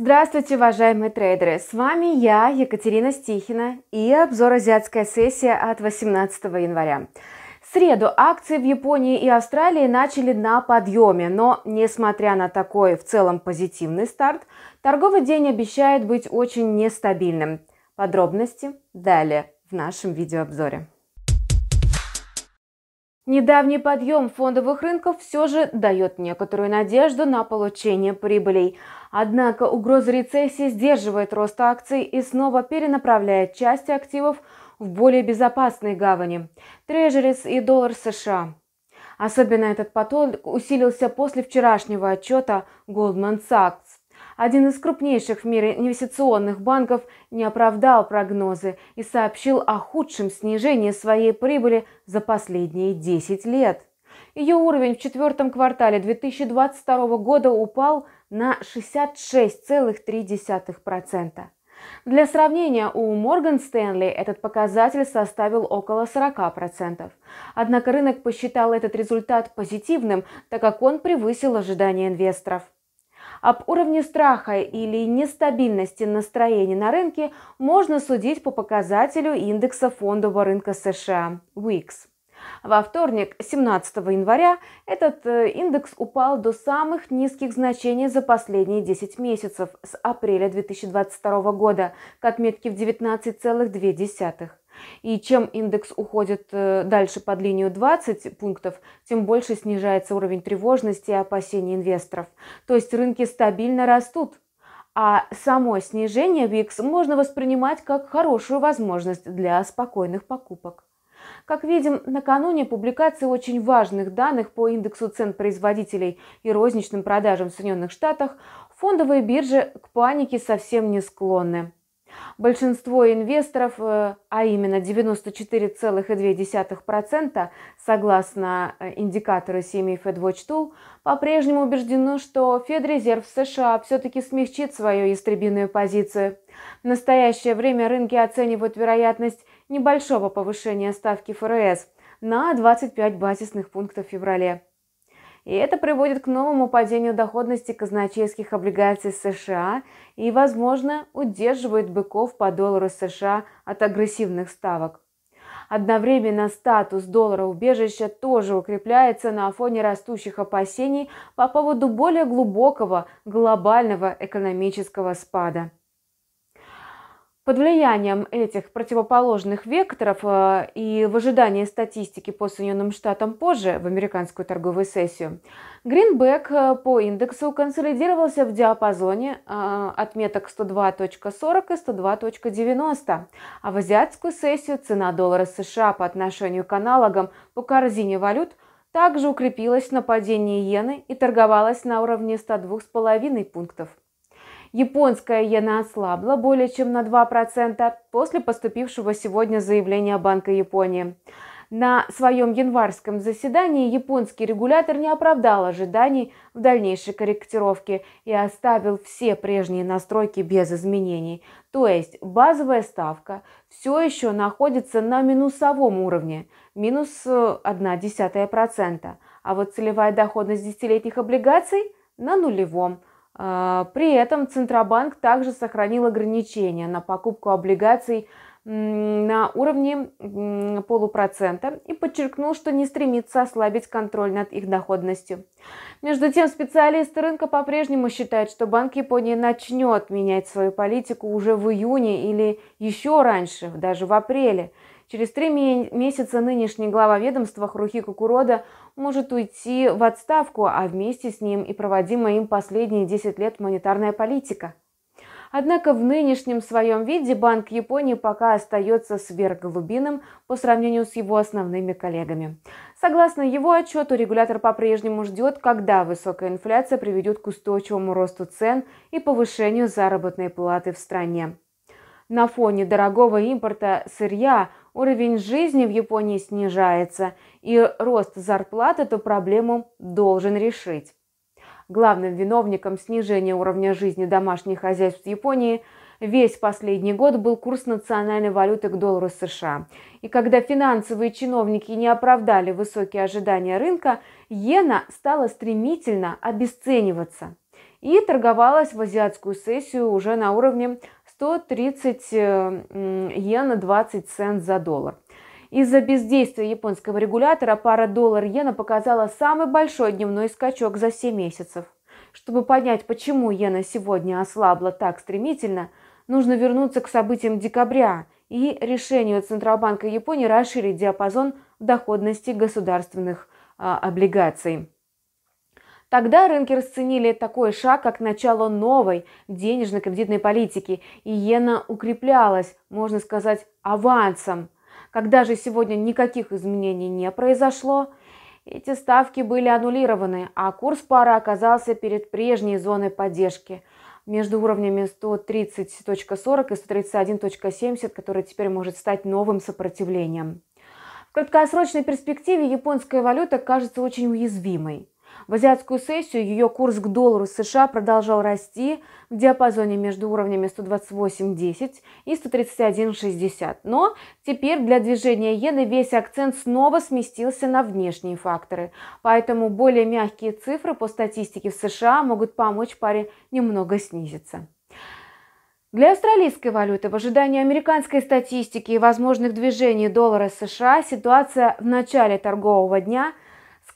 Здравствуйте, уважаемые трейдеры! С вами я, Екатерина Стихина и обзор «Азиатская сессия» от 18 января. В среду акции в Японии и Австралии начали на подъеме, но, несмотря на такой в целом позитивный старт, торговый день обещает быть очень нестабильным. Подробности далее в нашем видеообзоре. Недавний подъем фондовых рынков все же дает некоторую надежду на получение прибылей. Однако угроза рецессии сдерживает рост акций и снова перенаправляет части активов в более безопасные гавани – трежерис и доллар США. Особенно этот поток усилился после вчерашнего отчета Goldman Sachs один из крупнейших в мире инвестиционных банков не оправдал прогнозы и сообщил о худшем снижении своей прибыли за последние 10 лет. Ее уровень в четвертом квартале 2022 года упал на 66,3%. Для сравнения, у Морган Стэнли этот показатель составил около 40%. Однако рынок посчитал этот результат позитивным, так как он превысил ожидания инвесторов. Об уровне страха или нестабильности настроений на рынке можно судить по показателю индекса фондового рынка США WIX. Во вторник, 17 января, этот э, индекс упал до самых низких значений за последние 10 месяцев с апреля 2022 года к отметке в 19,2. И чем индекс уходит э, дальше под линию 20 пунктов, тем больше снижается уровень тревожности и опасений инвесторов. То есть рынки стабильно растут. А само снижение ВИКС можно воспринимать как хорошую возможность для спокойных покупок. Как видим, накануне публикации очень важных данных по индексу цен производителей и розничным продажам в Соединенных Штатах фондовые биржи к панике совсем не склонны. Большинство инвесторов, э, а именно 94,2%, согласно э, индикатору семьи FedWatch Tool, по-прежнему убеждены, что Федрезерв США все-таки смягчит свою истребиную позицию. В настоящее время рынки оценивают вероятность небольшого повышения ставки ФРС на 25 базисных пунктов в феврале. И это приводит к новому падению доходности казначейских облигаций США и, возможно, удерживает быков по доллару США от агрессивных ставок. Одновременно статус доллара убежища тоже укрепляется на фоне растущих опасений по поводу более глубокого глобального экономического спада. Под влиянием этих противоположных векторов э, и в ожидании статистики по Соединенным Штатам позже в американскую торговую сессию, Гринбэк по индексу консолидировался в диапазоне э, отметок 102.40 и 102.90, а в азиатскую сессию цена доллара США по отношению к аналогам по корзине валют также укрепилась на падении иены и торговалась на уровне 102,5 пунктов. Японская иена ослабла более чем на 2% после поступившего сегодня заявления Банка Японии. На своем январском заседании японский регулятор не оправдал ожиданий в дальнейшей корректировке и оставил все прежние настройки без изменений. То есть базовая ставка все еще находится на минусовом уровне, минус 0,1%, э, а вот целевая доходность десятилетних облигаций на нулевом, а, при этом Центробанк также сохранил ограничения на покупку облигаций на уровне полупроцента и подчеркнул, что не стремится ослабить контроль над их доходностью. Между тем, специалисты рынка по-прежнему считают, что Банк Японии начнет менять свою политику уже в июне или еще раньше, даже в апреле. Через три месяца нынешний глава ведомства Хрухи Кукурода может уйти в отставку, а вместе с ним и проводимая им последние 10 лет монетарная политика. Однако в нынешнем своем виде Банк Японии пока остается сверхглубинным по сравнению с его основными коллегами. Согласно его отчету, регулятор по-прежнему ждет, когда высокая инфляция приведет к устойчивому росту цен и повышению заработной платы в стране. На фоне дорогого импорта сырья Уровень жизни в Японии снижается, и рост зарплат эту проблему должен решить. Главным виновником снижения уровня жизни домашних хозяйств в Японии весь последний год был курс национальной валюты к доллару США. И когда финансовые чиновники не оправдали высокие ожидания рынка, иена стала стремительно обесцениваться и торговалась в азиатскую сессию уже на уровне 130 э, иена 20 цент за доллар. Из-за бездействия японского регулятора пара доллар-иена показала самый большой дневной скачок за 7 месяцев. Чтобы понять, почему иена сегодня ослабла так стремительно, нужно вернуться к событиям декабря и решению Центробанка Японии расширить диапазон доходности государственных а, облигаций. Тогда рынки расценили такой шаг, как начало новой денежно-кредитной политики, и иена укреплялась, можно сказать, авансом. Когда же сегодня никаких изменений не произошло, эти ставки были аннулированы, а курс пары оказался перед прежней зоной поддержки между уровнями 130.40 и 131.70, который теперь может стать новым сопротивлением. В краткосрочной перспективе японская валюта кажется очень уязвимой. В азиатскую сессию ее курс к доллару США продолжал расти в диапазоне между уровнями 128.10 и 131.60. Но теперь для движения иены весь акцент снова сместился на внешние факторы. Поэтому более мягкие цифры по статистике в США могут помочь паре немного снизиться. Для австралийской валюты в ожидании американской статистики и возможных движений доллара США ситуация в начале торгового дня –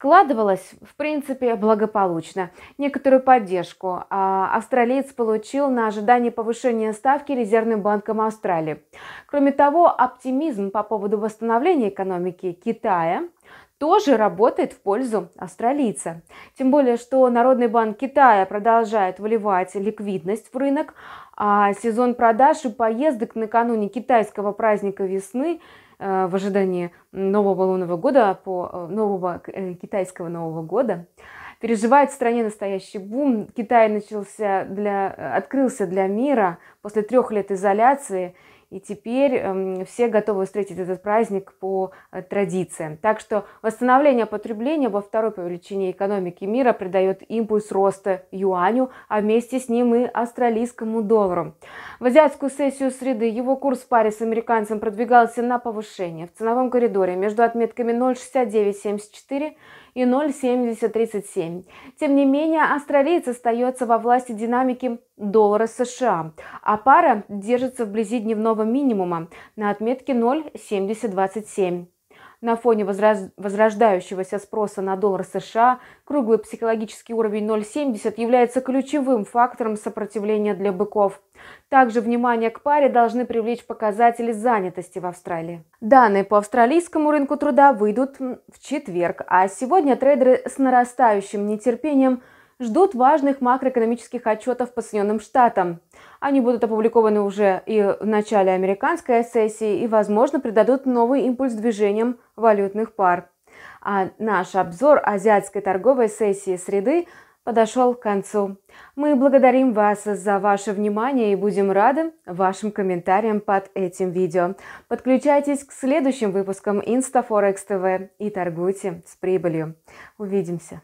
Складывалось, в принципе, благополучно. Некоторую поддержку а, австралиец получил на ожидание повышения ставки Резервным банком Австралии. Кроме того, оптимизм по поводу восстановления экономики Китая тоже работает в пользу австралийца. Тем более, что Народный банк Китая продолжает вливать ликвидность в рынок, а сезон продаж и поездок накануне китайского праздника весны Э, в ожидании нового лунного года, по э, нового э, китайского Нового года, переживает в стране настоящий бум. Китай начался для, открылся для мира после трех лет изоляции, и теперь эм, все готовы встретить этот праздник по э, традициям. Так что восстановление потребления во второй по величине экономики мира придает импульс роста юаню, а вместе с ним и австралийскому доллару. В азиатскую сессию среды его курс в паре с американцем продвигался на повышение в ценовом коридоре между отметками 0,6974 и 0,7037. Тем не менее, австралиец остается во власти динамики доллара США, а пара держится вблизи дневного минимума на отметке 0,7027. На фоне возраз... возрождающегося спроса на доллар США круглый психологический уровень 0,70 является ключевым фактором сопротивления для быков. Также внимание к паре должны привлечь показатели занятости в Австралии. Данные по австралийскому рынку труда выйдут в четверг, а сегодня трейдеры с нарастающим нетерпением ждут важных макроэкономических отчетов по Соединенным Штатам. Они будут опубликованы уже и в начале американской сессии и, возможно, придадут новый импульс движениям валютных пар. А наш обзор азиатской торговой сессии среды подошел к концу. Мы благодарим вас за ваше внимание и будем рады вашим комментариям под этим видео. Подключайтесь к следующим выпускам InstaForex TV и торгуйте с прибылью. Увидимся!